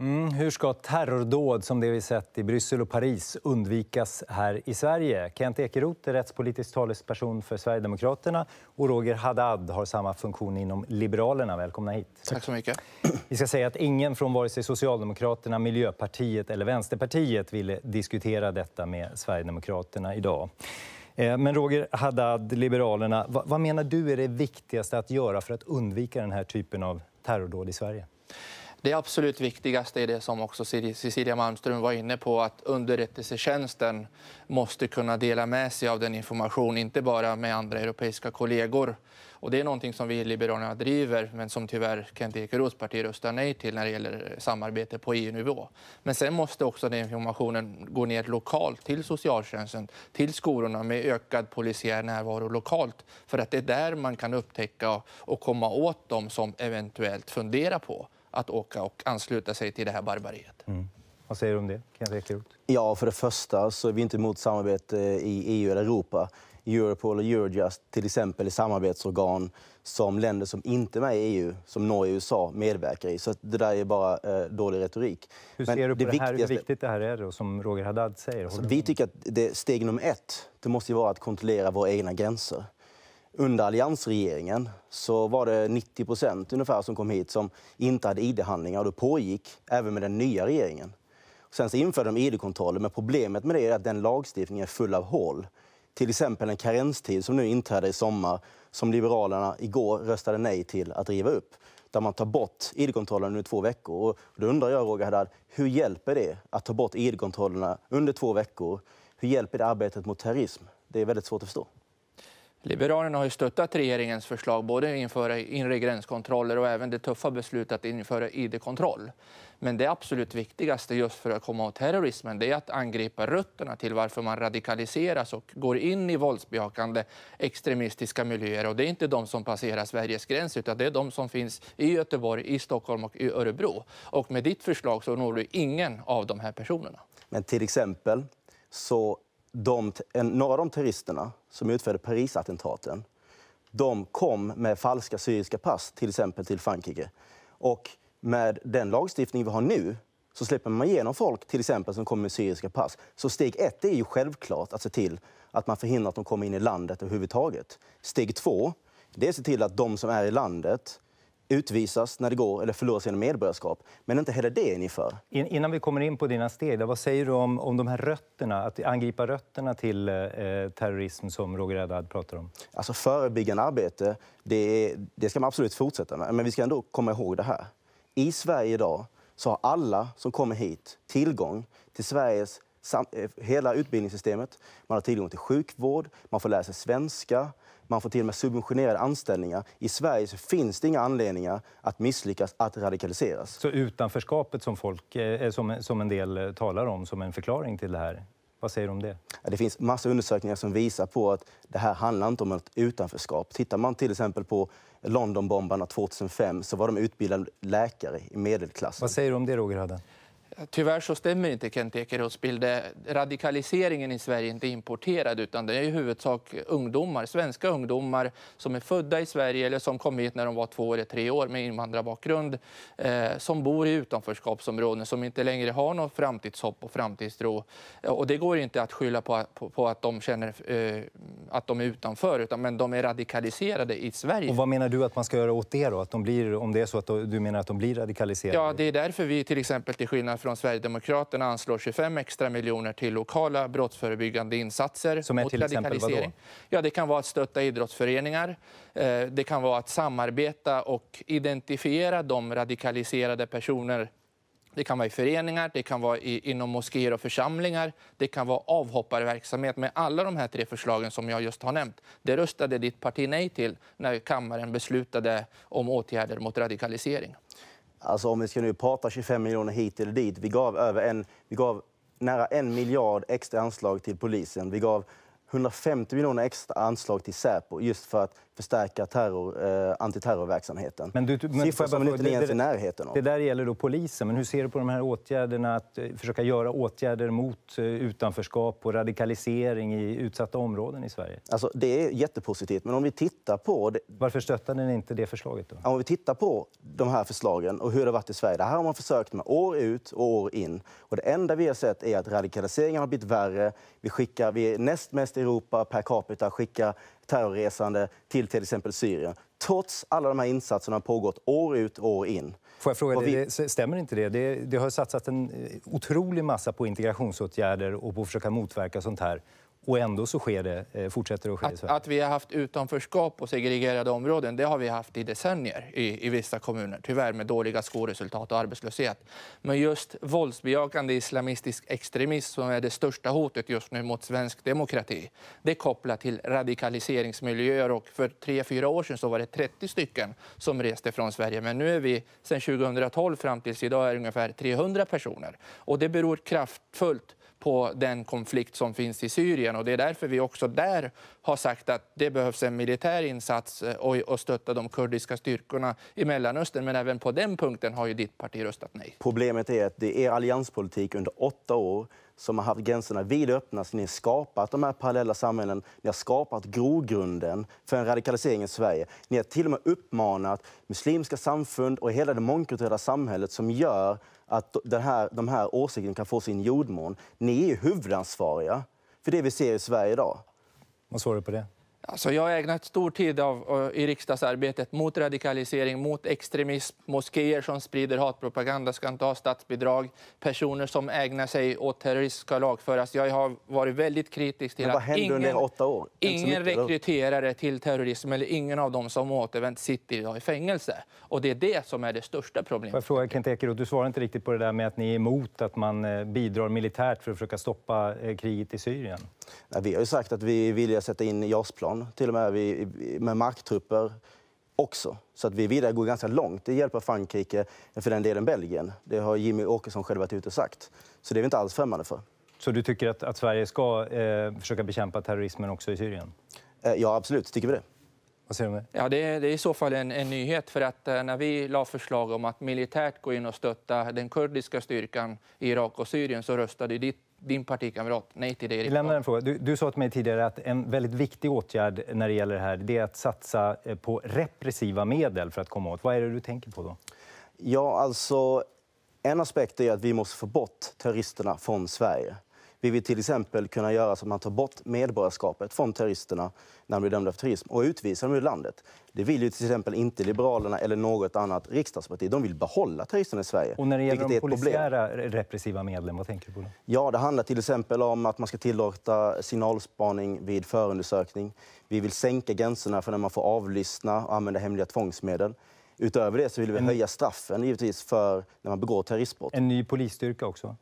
Mm, hur ska terrordåd som det vi sett i Bryssel och Paris undvikas här i Sverige? Kent Ekeroth är rättspolitisk talesperson för Sverigedemokraterna och Roger Haddad har samma funktion inom Liberalerna. Välkomna hit. Tack så mycket. Vi ska säga att ingen från vare sig Socialdemokraterna, Miljöpartiet eller Vänsterpartiet ville diskutera detta med Sverigedemokraterna idag. Eh, men Roger Haddad, Liberalerna, vad menar du är det viktigaste att göra för att undvika den här typen av terrordåd i Sverige? Det absolut viktigaste är det som också Cecilia Malmström var inne på, att underrättelsetjänsten måste kunna dela med sig av den information, inte bara med andra europeiska kollegor. Och det är någonting som vi i Liberalerna driver, men som tyvärr Kent Ekeroths parti röstar nej till när det gäller samarbete på EU-nivå. Men sen måste också den informationen gå ner lokalt till socialtjänsten, till skolorna med ökad polisiär närvaro lokalt. För att det är där man kan upptäcka och komma åt dem som eventuellt funderar på att åka och ansluta sig till det här barbariet. Mm. Vad säger du om det, Kent Ekeroth? Ja, för det första så är vi inte emot samarbete eh, i EU eller Europa. Europol och Eurojust till exempel är samarbetsorgan som länder som inte är med i EU, som Norge och USA, medverkar i. Så det där är bara eh, dålig retorik. Hur ser Men du på det, här, viktigaste... hur viktigt det här är, då, som Roger Haddad säger? Alltså, vi tycker att det, steg nummer ett det måste ju vara att kontrollera våra egna gränser under alliansregeringen så var det 90 procent ungefär som kom hit som inte hade id-handlingar. Och det pågick även med den nya regeringen. Sen så införde de id-kontroller, men problemet med det är att den lagstiftningen är full av hål. Till exempel en karenstid som nu inträder i sommar som Liberalerna igår röstade nej till att riva upp där man tar bort id-kontrollerna under två veckor. Och då undrar jag, Roger Haddad, hur hjälper det att ta bort id-kontrollerna under två veckor? Hur hjälper det arbetet mot terrorism? Det är väldigt svårt att förstå. Liberalerna har ju stöttat regeringens förslag både införa inre gränskontroller och även det tuffa beslutet att införa id-kontroll. Men det absolut viktigaste just för att komma åt terrorismen det är att angripa rötterna till varför man radikaliseras och går in i våldsbejakande extremistiska miljöer. Och det är inte de som passerar Sveriges gräns utan det är de som finns i Göteborg, i Stockholm och i Örebro. Och med ditt förslag så når du ingen av de här personerna. Men till exempel så de, en, några av de terroristerna som utförde Parisattentaten de kom med falska syriska pass, till exempel till Frankrike. Och med den lagstiftning vi har nu så släpper man igenom folk till exempel som kommer med syriska pass. Så steg ett är ju självklart att se till att man förhindrar att de kommer in i landet överhuvudtaget. Steg två det är att se till att de som är i landet utvisas när det går eller förlorar sina medborgarskap. Men inte heller det är ni för. In, innan vi kommer in på dina steg, vad säger du om, om de här rötterna, att angripa rötterna till eh, terrorism som Roger Haddad pratar om? Alltså förebyggande arbete, det, det ska man absolut fortsätta med. Men vi ska ändå komma ihåg det här. I Sverige idag så har alla som kommer hit tillgång till Sveriges Eh, hela utbildningssystemet. Man har tillgång till sjukvård, man får lära sig svenska, man får till och med subventionerade anställningar. I Sverige finns det inga anledningar att misslyckas, att radikaliseras. Så utanförskapet som, folk, eh, som, en del eh, talar om som en förklaring till det här, vad säger du om det? Det finns massa undersökningar som visar på att det här handlar inte om ett utanförskap. Tittar man till exempel på Londonbombarna 2005 så var de utbildade läkare i medelklassen. Vad säger du om det, Roger Haddad? Tyvärr så stämmer inte Kent Ekeroths bild. Radikaliseringen i Sverige är inte importerad utan det är i huvudsak ungdomar, svenska ungdomar som är födda i Sverige eller som kom hit när de var två eller tre år med invandrarbakgrund eh, som bor i utanförskapsområden, som inte längre har något framtidshopp och framtidstro. Och det går inte att skylla på, på, på att de känner eh, att de är utanför utan men de är radikaliserade i Sverige. Och vad menar du att man ska göra åt det då? Att de blir, om det är så att du menar att de blir radikaliserade? Ja, det är därför vi till exempel till skillnad från från Sverigedemokraterna anslår 25 extra miljoner till lokala brottsförebyggande insatser. Som är till exempel vadå? Ja, det kan vara att stötta idrottsföreningar. Eh, det kan vara att samarbeta och identifiera de radikaliserade personer det kan vara i föreningar, det kan vara i, inom moskéer och församlingar, det kan vara avhopparverksamhet. Med alla de här tre förslagen som jag just har nämnt, det röstade ditt parti nej till när kammaren beslutade om åtgärder mot radikalisering. Alltså om vi ska nu prata 25 miljoner hit eller dit. Vi gav, över en, vi gav nära en miljard extra anslag till polisen. Vi gav 150 miljoner extra anslag till Säpo just för att förstärka terror, eh, antiterrorverksamheten. Men du, men, Siffror som alltså, inte ens det, i närheten av. Det där gäller då polisen, men hur ser du på de här åtgärderna att eh, försöka göra åtgärder mot eh, utanförskap och radikalisering i utsatta områden i Sverige? Alltså, det är jättepositivt, men om vi tittar på... Det... Varför stöttade ni inte det förslaget då? Om vi tittar på de här förslagen och hur det har varit i Sverige, det här har man försökt med år ut och år in. Och det enda vi har sett är att radikaliseringen har blivit värre. Vi skickar, vi är näst mest Europa per capita skicka terrorresande till till exempel Syrien. Trots alla de här insatserna har pågått år ut och år in. Får jag fråga, vi... det, stämmer inte det? det? det? har satsats en eh, otrolig massa på integrationsåtgärder och på att försöka motverka sånt här och ändå så sker det, eh, fortsätter det att ske i Sverige. Att, vi har haft utanförskap och segregerade områden det har vi haft i decennier i, i vissa kommuner, tyvärr med dåliga skolresultat och arbetslöshet. Men just våldsbejakande islamistisk extremism som är det största hotet just nu mot svensk demokrati, det är kopplat till radikaliseringsmiljöer. Och för tre, fyra år sedan så var det 30 stycken som reste från Sverige. Men nu är vi sedan 2012 fram tills idag är ungefär 300 personer. Och det beror kraftfullt på den konflikt som finns i Syrien. Och det är därför vi också där har sagt att det behövs en militär insats eh, och, och stötta de kurdiska styrkorna i Mellanöstern. Men även på den punkten har ju ditt parti röstat nej. Problemet är att det är allianspolitik under åtta år som har haft gränserna vidöppna. Ni har skapat de här parallella samhällen. Ni har skapat grogrunden för en radikalisering i Sverige. Ni har till och med uppmanat muslimska samfund och hela det mångkulturella samhället som gör att den här, de här åsikterna kan få sin jordmån. Ni är huvudansvariga för det vi ser i Sverige idag. Vad svarar du på det? Alltså jag har ägnat stor tid av, eh, i riksdagsarbetet mot radikalisering, mot extremism. Moskéer som sprider hatpropaganda ska inte ha statsbidrag. Personer som ägnar sig åt terrorism ska lagföras. Jag har varit väldigt kritisk till att ingen, ingen rekryterare till terrorism eller ingen av dem som återvänt sitter idag i fängelse. Och det är det som är det största problemet. Jag frågar Kent Ekeroth, du svarar inte riktigt på det där med att ni är emot att man eh, bidrar militärt för att försöka stoppa eh, kriget i Syrien. Nej, vi har ju sagt att vi är villiga att sätta in JAS-plan Afghanistan, till och med med marktrupper också. Så att vi vidare går ganska långt. hjälp av Frankrike, för den delen Belgien. Det har Jimmy Åkesson själv varit ute och sagt. Så det är vi inte alls främmande för. Så du tycker att, att Sverige ska eh, försöka bekämpa terrorismen också i Syrien? Eh, ja, absolut. Tycker vi det. Vad säger du om Ja, det är, det, är, i så fall en, en nyhet. för att eh, När vi la förslag om att militärt gå in och stötta den kurdiska styrkan i Irak och Syrien så röstade ditt din partikamrat nej till det i lämnar en fråga. Du, du, sa till mig tidigare att en väldigt viktig åtgärd när det gäller det här det är att satsa eh, på repressiva medel för att komma åt. Vad är det du tänker på då? Ja, alltså en aspekt är att vi måste få bort terroristerna från Sverige. Vi vill till exempel kunna göra så att man tar bort medborgarskapet från terroristerna när de blir dömda för terrorism och utvisar dem ur landet. Det vill ju till exempel inte Liberalerna eller något annat riksdagsparti. De vill behålla terroristerna i Sverige. Och när det gäller de polisiära problem. repressiva medlen, vad tänker du på då? Ja, det handlar till exempel om att man ska tillåta signalspaning vid förundersökning. Vi vill sänka gränserna för när man får avlyssna och använda hemliga tvångsmedel. Utöver det så vill vi en... höja straffen givetvis för när man begår terroristbrott. En ny polisstyrka också?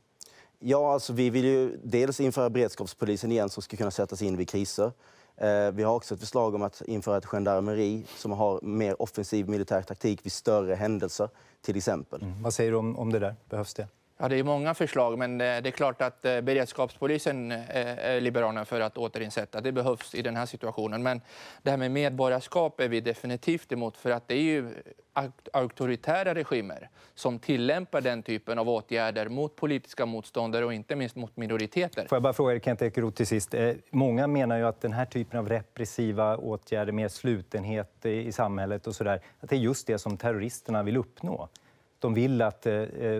Ja, alltså, vi vill ju dels införa beredskapspolisen igen som ska kunna sättas in vid kriser. Eh, vi har också ett förslag om att införa ett gendarmeri som har mer offensiv militär taktik vid större händelser, till exempel. Mm. Vad säger du om, om det där? Behövs det? Ja, det är många förslag, men eh, det är klart att eh, beredskapspolisen eh, är Liberalerna för att återinsätta. Det behövs i den här situationen. Men det här med medborgarskap är vi definitivt emot för att det är ju auktoritära regimer som tillämpar den typen av åtgärder mot politiska motståndare och inte minst mot minoriteter. Får jag bara fråga er, Kent Ekeroth, till sist. Många menar ju att den här typen av repressiva åtgärder, mer slutenhet i samhället och sådär, att det är just det som terroristerna vill uppnå de vill att, eh,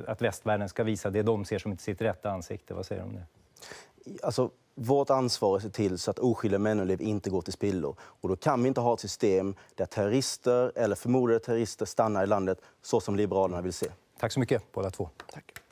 att västvärlden ska visa det de ser som inte sitt rätta ansikte. Vad säger du om det? Alltså, vårt ansvar är att se till så att oskyldiga människoliv inte går till spillo. Och då kan vi inte ha ett system där terrorister eller förmodade terrorister stannar i landet så som Liberalerna vill se. Tack så mycket båda två. Tack.